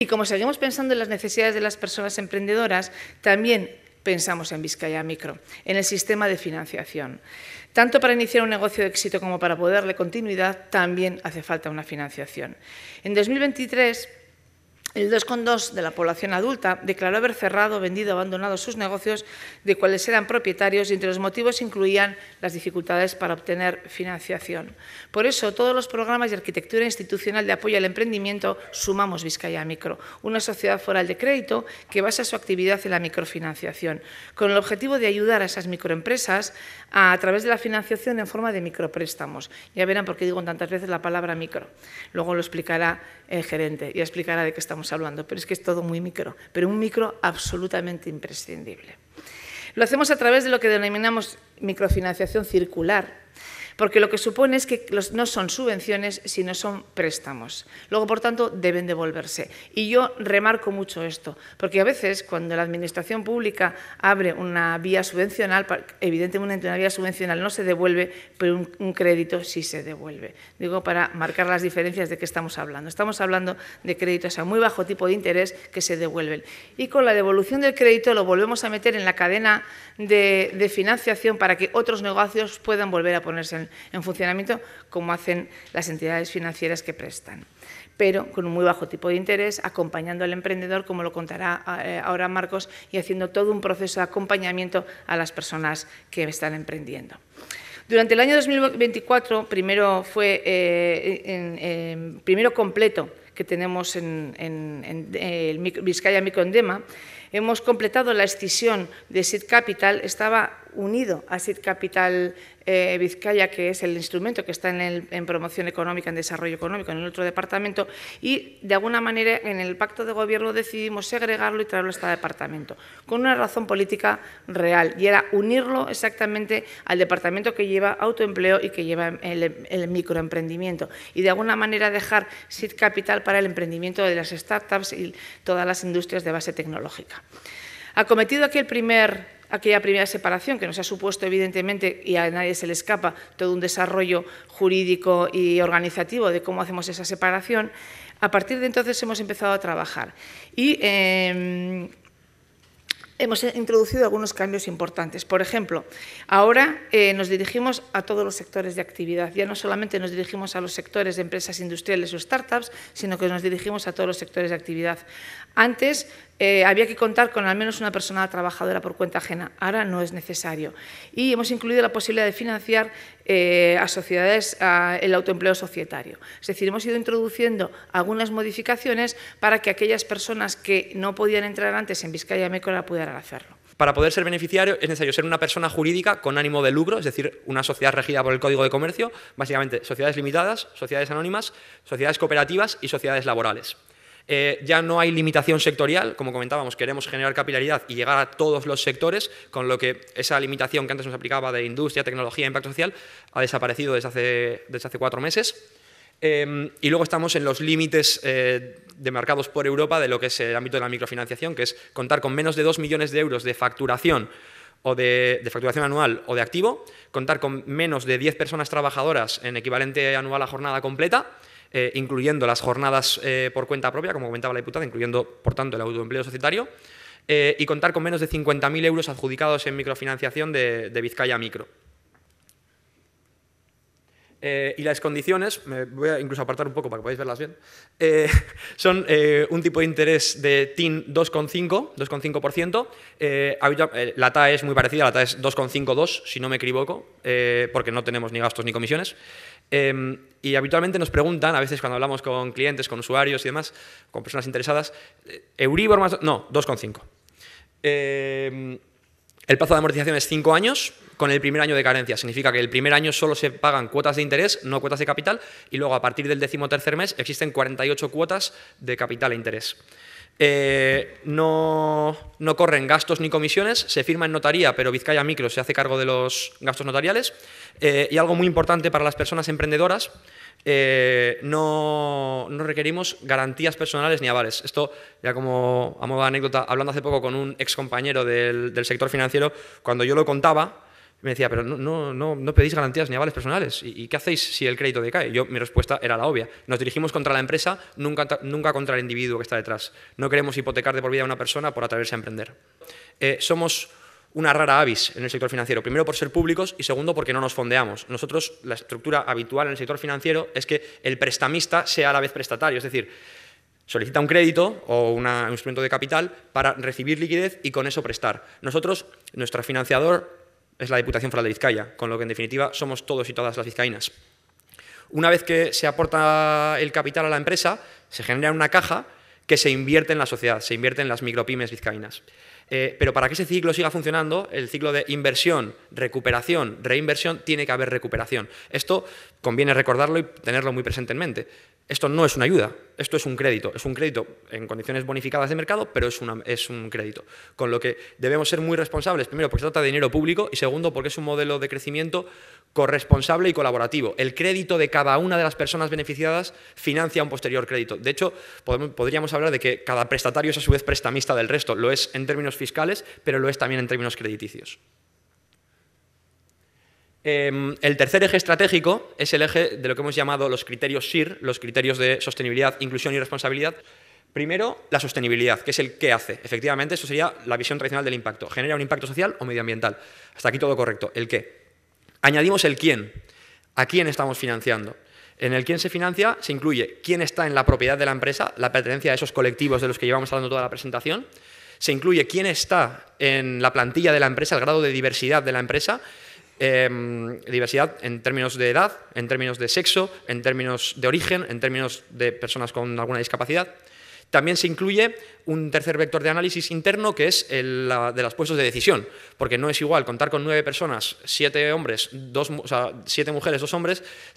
Y como seguimos pensando en las necesidades de las personas emprendedoras, también pensamos en Vizcaya Micro, en el sistema de financiación. Tanto para iniciar un negocio de éxito como para poderle continuidad, también hace falta una financiación. En 2023 el 2,2 de la población adulta declaró haber cerrado, vendido, o abandonado sus negocios de cuales eran propietarios y entre los motivos incluían las dificultades para obtener financiación. Por eso, todos los programas de arquitectura institucional de apoyo al emprendimiento sumamos Vizcaya Micro, una sociedad foral de crédito que basa su actividad en la microfinanciación, con el objetivo de ayudar a esas microempresas a, través de la financiación en forma de micropréstamos. Ya verán por qué digo tantas veces la palabra micro. Luego lo explicará el gerente y explicará de qué estamos hablando, pero es que es todo muy micro, pero un micro absolutamente imprescindible. Lo hacemos a través de lo que denominamos microfinanciación circular, porque lo que supone es que no son subvenciones, sino son préstamos. Luego, por tanto, deben devolverse. Y yo remarco mucho esto, porque a veces cuando la Administración Pública abre una vía subvencional, evidentemente una vía subvencional no se devuelve, pero un, crédito sí se devuelve. Digo, para marcar las diferencias de qué estamos hablando. Estamos hablando de créditos a muy bajo tipo de interés que se devuelven. Y con la devolución del crédito lo volvemos a meter en la cadena de financiación para que otros negocios puedan volver a ponerse en en, funcionamiento, como hacen las entidades financieras que prestan pero con un muy bajo tipo de interés, acompañando al emprendedor, como lo contará eh, ahora Marcos, y haciendo todo un proceso de acompañamiento a las personas que están emprendiendo. Durante el año 2024, primero, fue, eh, en, primero completo que tenemos en, eh, Vizcaya Microendema, hemos completado la escisión de Seed Capital, estaba unido a SID Capital eh, Vizcaya, que es el instrumento que está en, promoción económica, en desarrollo económico, en el otro departamento, y de alguna manera en el pacto de gobierno decidimos segregarlo y traerlo a este departamento, con una razón política real, y era unirlo exactamente al departamento que lleva autoempleo y que lleva el, microemprendimiento, y de alguna manera dejar SID Capital para el emprendimiento de las startups y todas las industrias de base tecnológica. Ha cometido aquí el primer aquella primera separación que nos ha supuesto, evidentemente, y a nadie se le escapa, todo un desarrollo jurídico y organizativo de cómo hacemos esa separación, a partir de entonces hemos empezado a trabajar. Y em, hemos introducido algunos cambios importantes. Por ejemplo, ahora eh, nos dirigimos a todos los sectores de actividad. Ya no solamente nos dirigimos a los sectores de empresas industriales o startups, sino que nos dirigimos a todos los sectores de actividad. Antes eh, había que contar con al menos una persona trabajadora por cuenta ajena. Ahora no es necesario. Y hemos incluido la posibilidad de financiar eh, a sociedades el autoempleo societario. Es decir, hemos ido introduciendo algunas modificaciones para que aquellas personas que no podían entrar antes en Vizcaya Mécora pudieran hacerlo. Para poder ser beneficiario es necesario ser una persona jurídica con ánimo de lucro, es decir, una sociedad regida por el Código de Comercio, básicamente sociedades limitadas, sociedades anónimas, sociedades cooperativas y sociedades laborales. Eh, ya no hay limitación sectorial, como comentábamos, queremos generar capilaridad y llegar a todos los sectores, con lo que esa limitación que antes nos aplicaba de industria, tecnología, impacto social, ha desaparecido desde hace, desde hace cuatro meses. Em, y luego estamos en los límites eh, demarcados por Europa de lo que es el ámbito de la microfinanciación, que es contar con menos de dos millones de euros de facturación o de, facturación anual o de activo, contar con menos de 10 personas trabajadoras en equivalente anual a jornada completa eh, incluyendo las jornadas eh, por cuenta propia, como comentaba la diputada, incluyendo, por tanto, el autoempleo societario, eh, y contar con menos de 50.000 euros adjudicados en microfinanciación de, de Vizcaya Micro. Eh, y las condiciones, me voy a incluso apartar un poco para que podáis verlas bien, eh, son eh, un tipo de interés de TIN 2,5, 2,5%. la TA e es muy parecida, la TA e es 2,52, si no me equivoco, porque no tenemos ni gastos ni comisiones. Em, y habitualmente nos preguntan, a veces cuando hablamos con clientes, con usuarios y demás, con personas interesadas, Euribor más... No, 2,5. El plazo de amortización es cinco años con el primer año de carencia. Significa que el primer año solo se pagan cuotas de interés, no cuotas de capital, y luego a partir del decimotercer mes existen 48 cuotas de capital e interés. Eh, no, corren gastos ni comisiones, se firma en notaría, pero Vizcaya Micro se hace cargo de los gastos notariales. Eh, y algo muy importante para las personas emprendedoras, eh, no, requerimos garantías personales ni avales. Esto, ya como a modo de anécdota, hablando hace poco con un ex compañero del sector financiero, cuando yo lo contaba, me decía, pero no, no, no, pedís garantías ni avales personales. ¿Y, qué hacéis si el crédito decae? Yo, mi respuesta era la obvia. Nos dirigimos contra la empresa, nunca, nunca contra el individuo que está detrás. No queremos hipotecar de por vida a una persona por atreverse a emprender. Eh, somos una rara avis en el sector financiero. Primero por ser públicos y segundo porque no nos fondeamos. Nosotros, la estructura habitual en el sector financiero es que el prestamista sea a la vez prestatario. Es decir, solicita un crédito o un instrumento de capital para recibir liquidez y con eso prestar. Nosotros, nuestro financiador es la Diputación Foral de Vizcaya, con lo que en definitiva somos todos y todas las vizcaínas. Una vez que se aporta el capital a la empresa, se genera una caja que se invierte en la sociedad, se invierte en las micropymes vizcaínas. Eh, pero para que ese ciclo siga funcionando, el ciclo de inversión, recuperación, reinversión, tiene que haber recuperación. Esto conviene recordarlo y tenerlo muy presente en mente. Esto no es una ayuda, esto es un crédito. Es un crédito en condiciones bonificadas de mercado, pero es, es un crédito. Con lo que debemos ser muy responsables, primero, porque se trata de dinero público y segundo, porque es un modelo de crecimiento corresponsable y colaborativo. El crédito de cada una de las personas beneficiadas financia un posterior crédito. De hecho, podríamos hablar de que cada prestatario es a su vez prestamista del resto. Lo es en términos fiscales, pero lo es también en términos crediticios. Em, el tercer eje estratégico es el eje de lo que hemos llamado los criterios SIR, los criterios de sostenibilidad, inclusión y responsabilidad. Primero, la sostenibilidad, que es el qué hace. Efectivamente, eso sería la visión tradicional del impacto. ¿Genera un impacto social o medioambiental? Hasta aquí todo correcto. ¿El qué? Añadimos el quién. ¿A quién estamos financiando? En el quién se financia se incluye quién está en la propiedad de la empresa, la pertenencia a esos colectivos de los que llevamos hablando toda la presentación. Se incluye quién está en la plantilla de la empresa, el grado de diversidad de la empresa, em, diversidad en términos de edad, en términos de sexo, en términos de origen, en términos de personas con alguna discapacidad. También se incluye un tercer vector de análisis interno que es el de los puestos de decisión, porque no es igual contar con nueve personas, siete hombres, dos, siete mujeres, dos hombres,